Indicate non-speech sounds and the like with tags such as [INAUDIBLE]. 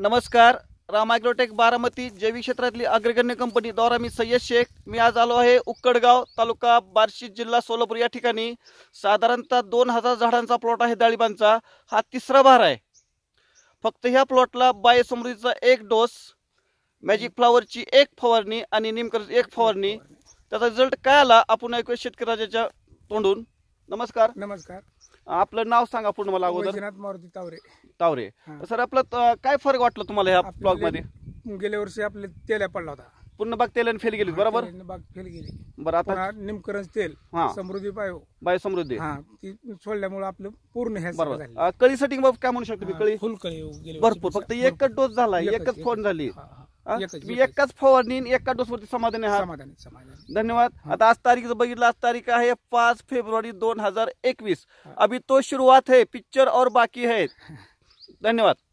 नमस्कार राम आयग्रोटेक बारामती जैविक क्षेत्रातली अग्रगण्य कंपनी द्वारा मी सय्यद शेख मी आज आलो आहे उक्कडगाव तालुका बार्शी जिल्हा सोलापूर या ठिकाणी साधारणतः दोन हजार झाडांचा प्लॉट आहे दाळीबांचा हा तिसरा भार आहे फक्त ह्या प्लॉटला बायसमृद्धीचा एक डोस मॅजिक फ्लावरची एक फवारणी आणि निमकरची एक फवारणी त्याचा रिझल्ट काय आला आपण ऐकूया शेतकऱ्याच्या तोंडून नमस्कार नमस्कार आपलं नाव सांगा पूर्ण मला अगोदर मारुती तावरे तावरे सर आपलं काय फरक वाटलं तुम्हाला या ब्लॉग म्हणजे मध्ये गेल्या वर्षी आपले तेल पडला होता पूर्ण बाग तेल फेल गेली बरोबर फेल गेली बरं आता निमकरंज तेल समृद्धी बायो बाय समृद्धी हा ती सोडल्यामुळे आपलं पूर्ण हे बरोबर कळीसाठी काय म्हणू शकतो कळी फुलकळी गेली भरपूर फक्त एकच डोस झाला एकच फोन झाली एकच- मी एकाच एका डोसवरती समाधान आहे, धन्यवाद आता आज तारीख जर बघितलं आज तारीख आहे पाच फेब्रुवारी दोन हजार एकवीस अभी तो सुरुवात है पिक्चर और बाकी है [LAUGHS] धन्यवाद